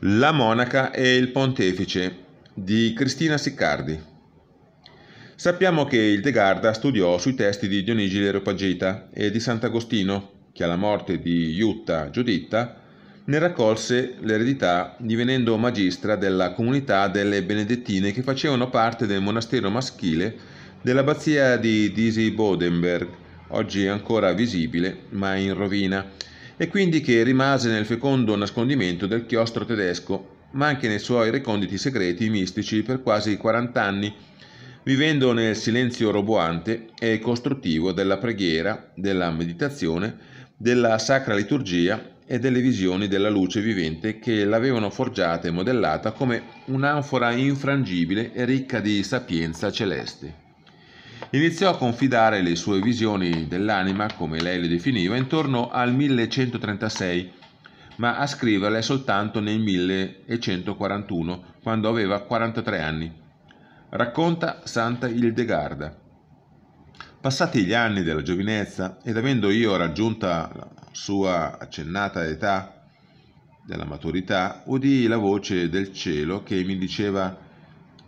La monaca e il pontefice di Cristina Siccardi. Sappiamo che il De Garda studiò sui testi di Dionigi l'Eropagita e di Sant'Agostino, che alla morte di Iutta Giuditta ne raccolse l'eredità divenendo magistra della comunità delle benedettine che facevano parte del monastero maschile dell'abbazia di Disi Bodenberg, oggi ancora visibile ma in rovina e quindi che rimase nel fecondo nascondimento del chiostro tedesco, ma anche nei suoi reconditi segreti mistici per quasi 40 anni, vivendo nel silenzio roboante e costruttivo della preghiera, della meditazione, della sacra liturgia e delle visioni della luce vivente che l'avevano forgiata e modellata come un'anfora infrangibile e ricca di sapienza celeste. Iniziò a confidare le sue visioni dell'anima, come lei le definiva, intorno al 1136, ma a scriverle soltanto nel 1141, quando aveva 43 anni. Racconta Santa Ildegarda. Passati gli anni della giovinezza ed avendo io raggiunta la sua accennata età della maturità, udii la voce del cielo che mi diceva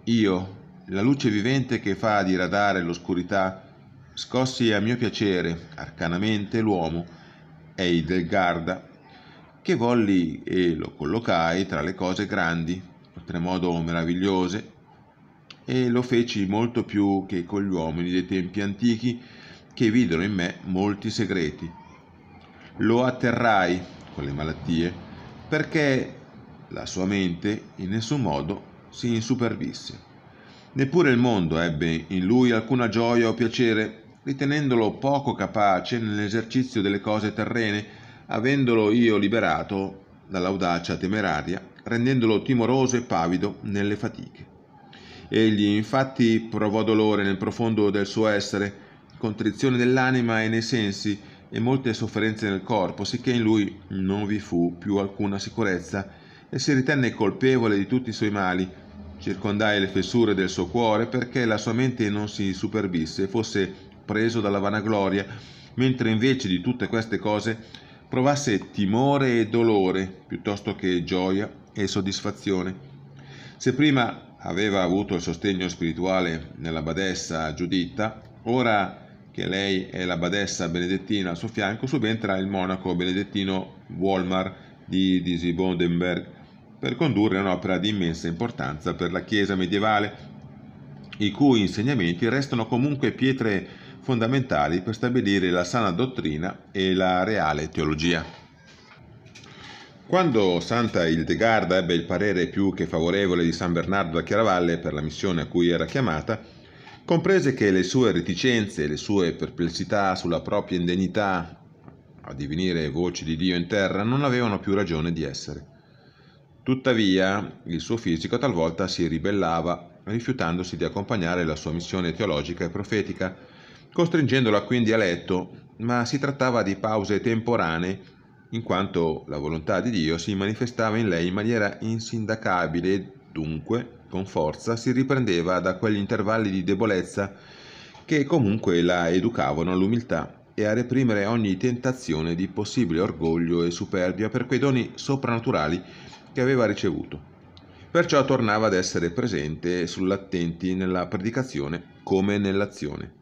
io la luce vivente che fa diradare l'oscurità, scossi a mio piacere, arcanamente, l'uomo, ei Heidelgarda, che volli e lo collocai tra le cose grandi, oltremodo meravigliose, e lo feci molto più che con gli uomini dei tempi antichi, che videro in me molti segreti. Lo atterrai con le malattie, perché la sua mente in nessun modo si insupervisse. Neppure il mondo ebbe in lui alcuna gioia o piacere, ritenendolo poco capace nell'esercizio delle cose terrene, avendolo io liberato dall'audacia temeraria, rendendolo timoroso e pavido nelle fatiche. Egli infatti provò dolore nel profondo del suo essere, contrizione dell'anima e nei sensi, e molte sofferenze nel corpo, sicché in lui non vi fu più alcuna sicurezza, e si ritenne colpevole di tutti i suoi mali, Circondai le fessure del suo cuore perché la sua mente non si superbisse e fosse preso dalla vanagloria, mentre invece di tutte queste cose provasse timore e dolore piuttosto che gioia e soddisfazione. Se prima aveva avuto il sostegno spirituale nella badessa Giuditta, ora che lei è la badessa benedettina al suo fianco, subentra il monaco benedettino Walmar di Disibodenberg, per condurre un'opera di immensa importanza per la Chiesa medievale, i cui insegnamenti restano comunque pietre fondamentali per stabilire la sana dottrina e la reale teologia. Quando Santa Hildegarda ebbe il parere più che favorevole di San Bernardo da Chiaravalle per la missione a cui era chiamata, comprese che le sue reticenze e le sue perplessità sulla propria indegnità a divenire voci di Dio in terra non avevano più ragione di essere. Tuttavia il suo fisico talvolta si ribellava, rifiutandosi di accompagnare la sua missione teologica e profetica, costringendola quindi a letto, ma si trattava di pause temporanee, in quanto la volontà di Dio si manifestava in lei in maniera insindacabile e dunque, con forza, si riprendeva da quegli intervalli di debolezza che comunque la educavano all'umiltà e a reprimere ogni tentazione di possibile orgoglio e superbia per quei doni soprannaturali che aveva ricevuto. Perciò tornava ad essere presente sull'attenti nella predicazione come nell'azione.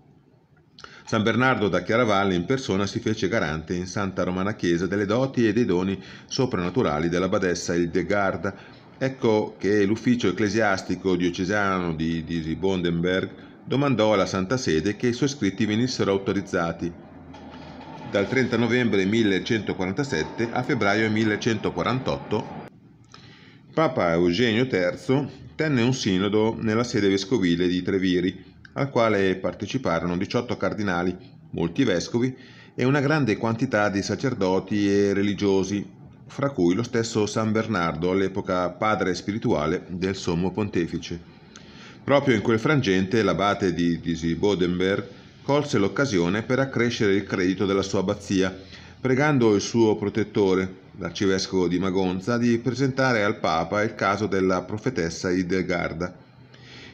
San Bernardo da Chiaravalle in persona si fece garante in Santa Romana Chiesa delle doti e dei doni soprannaturali della badessa Ildegarda. Ecco che l'ufficio ecclesiastico diocesano di, di domandò alla Santa Sede che i suoi scritti venissero autorizzati dal 30 novembre 1147 a febbraio 1148 Papa Eugenio III tenne un sinodo nella sede vescovile di Treviri, al quale parteciparono 18 cardinali, molti vescovi e una grande quantità di sacerdoti e religiosi, fra cui lo stesso San Bernardo, all'epoca padre spirituale del Sommo Pontefice. Proprio in quel frangente l'abate di Disibodenberg colse l'occasione per accrescere il credito della sua abbazia, pregando il suo protettore, l'arcivescovo di Magonza, di presentare al Papa il caso della profetessa Idegarda.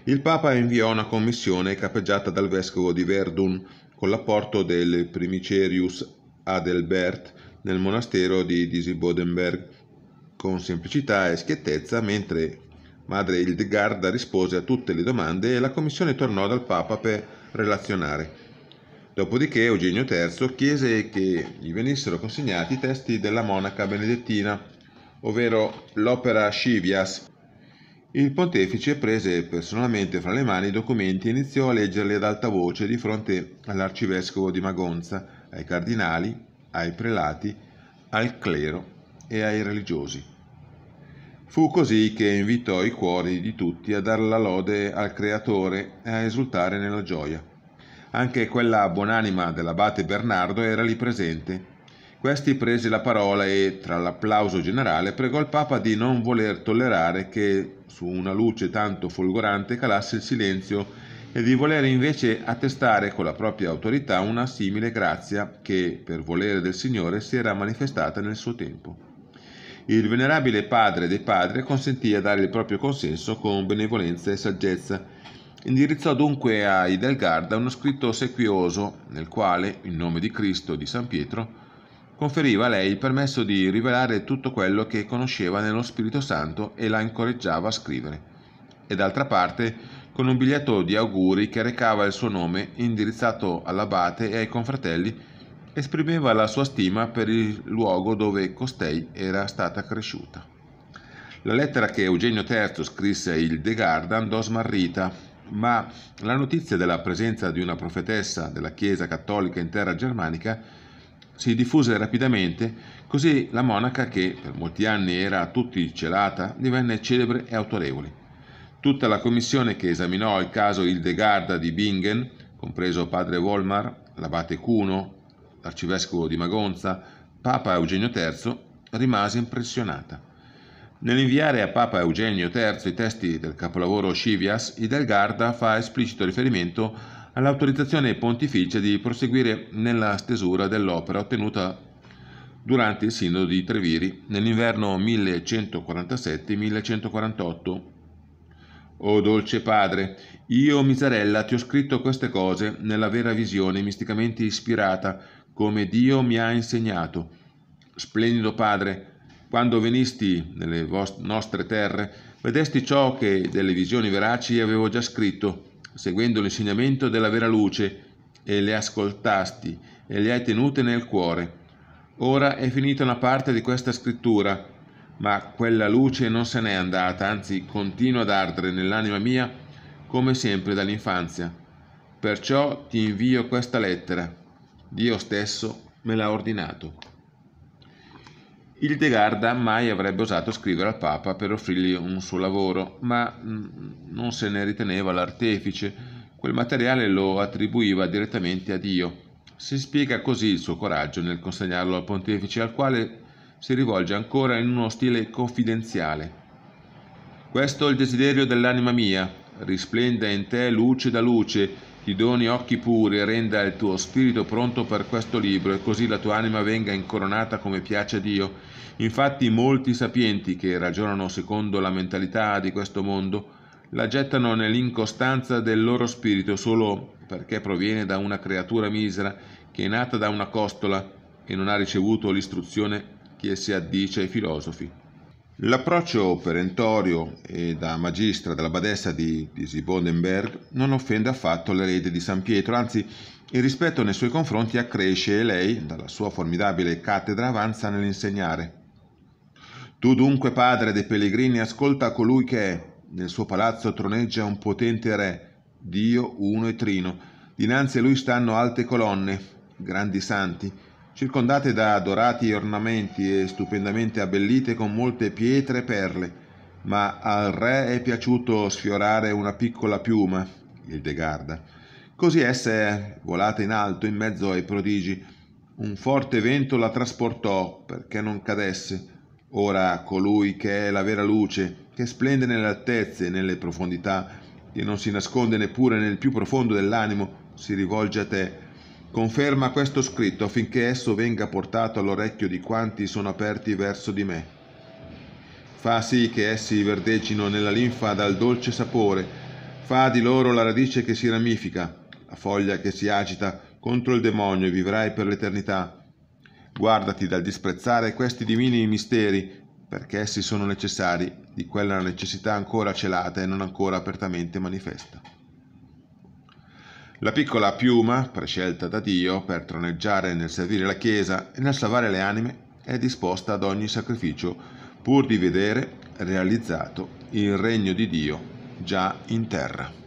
Il Papa inviò una commissione capeggiata dal vescovo di Verdun con l'apporto del primicerius Adelbert nel monastero di Disibodenberg con semplicità e schiettezza, mentre madre Hildegarda rispose a tutte le domande e la commissione tornò dal Papa per relazionare. Dopodiché Eugenio III chiese che gli venissero consegnati i testi della monaca benedettina, ovvero l'opera Scivias. Il pontefice prese personalmente fra le mani i documenti e iniziò a leggerli ad alta voce di fronte all'arcivescovo di Magonza, ai cardinali, ai prelati, al clero e ai religiosi. Fu così che invitò i cuori di tutti a dare la lode al Creatore e a esultare nella gioia. Anche quella buonanima dell'abate Bernardo era lì presente. Questi prese la parola e, tra l'applauso generale, pregò il Papa di non voler tollerare che su una luce tanto folgorante calasse il silenzio e di voler invece attestare con la propria autorità una simile grazia che, per volere del Signore, si era manifestata nel suo tempo. Il venerabile padre dei padri consentì a dare il proprio consenso con benevolenza e saggezza, Indirizzò dunque a Idelgarda uno scritto sequioso nel quale, in nome di Cristo e di San Pietro, conferiva a lei il permesso di rivelare tutto quello che conosceva nello Spirito Santo e la incoraggiava a scrivere. E d'altra parte, con un biglietto di auguri che recava il suo nome, indirizzato all'abate e ai confratelli, esprimeva la sua stima per il luogo dove costei era stata cresciuta. La lettera che Eugenio III scrisse a Hildegarda andò smarrita, ma la notizia della presenza di una profetessa della Chiesa cattolica in terra germanica si diffuse rapidamente, così la monaca, che per molti anni era a tutti celata, divenne celebre e autorevole. Tutta la commissione che esaminò il caso Hildegarda di Bingen, compreso padre Volmar, l'abate Cuno, l'arcivescovo di Magonza, Papa Eugenio III, rimase impressionata. Nell'inviare a Papa Eugenio III i testi del capolavoro Scivias, i Garda fa esplicito riferimento all'autorizzazione pontificia di proseguire nella stesura dell'opera ottenuta durante il Sinodo di Treviri nell'inverno 1147-1148. O dolce Padre, io, miserella ti ho scritto queste cose nella vera visione misticamente ispirata, come Dio mi ha insegnato. Splendido Padre, quando venisti nelle nostre terre, vedesti ciò che delle visioni veraci avevo già scritto, seguendo l'insegnamento della vera luce, e le ascoltasti e le hai tenute nel cuore. Ora è finita una parte di questa scrittura, ma quella luce non se n'è andata, anzi continua ad ardere nell'anima mia, come sempre dall'infanzia. Perciò ti invio questa lettera. Dio stesso me l'ha ordinato. Il De Garda mai avrebbe osato scrivere al Papa per offrirgli un suo lavoro, ma mm, non se ne riteneva l'artefice, quel materiale lo attribuiva direttamente a Dio. Si spiega così il suo coraggio nel consegnarlo al pontefice, al quale si rivolge ancora in uno stile confidenziale. Questo è il desiderio dell'anima mia, risplenda in te luce da luce, ti doni occhi puri e renda il tuo spirito pronto per questo libro, e così la tua anima venga incoronata come piace a Dio. Infatti molti sapienti che ragionano secondo la mentalità di questo mondo la gettano nell'incostanza del loro spirito solo perché proviene da una creatura misera che è nata da una costola e non ha ricevuto l'istruzione che si addice ai filosofi. L'approccio perentorio e da magistra della badessa di, di Sibondenberg non offende affatto l'erede di San Pietro, anzi il rispetto nei suoi confronti accresce e lei, dalla sua formidabile cattedra, avanza nell'insegnare. Tu dunque, padre dei pellegrini, ascolta colui che nel suo palazzo troneggia un potente re, Dio uno e trino, dinanzi a lui stanno alte colonne, grandi santi, circondate da dorati ornamenti e stupendamente abbellite con molte pietre e perle, ma al re è piaciuto sfiorare una piccola piuma, il De Garda. Così essa è volata in alto in mezzo ai prodigi. Un forte vento la trasportò perché non cadesse. Ora colui che è la vera luce, che splende nelle altezze e nelle profondità, che non si nasconde neppure nel più profondo dell'animo, si rivolge a te Conferma questo scritto affinché esso venga portato all'orecchio di quanti sono aperti verso di me. Fa sì che essi verdeggino nella linfa dal dolce sapore, fa di loro la radice che si ramifica, la foglia che si agita contro il demonio e vivrai per l'eternità. Guardati dal disprezzare questi divini misteri, perché essi sono necessari di quella necessità ancora celata e non ancora apertamente manifesta. La piccola piuma, prescelta da Dio per troneggiare nel servire la Chiesa e nel salvare le anime, è disposta ad ogni sacrificio pur di vedere realizzato il regno di Dio già in terra.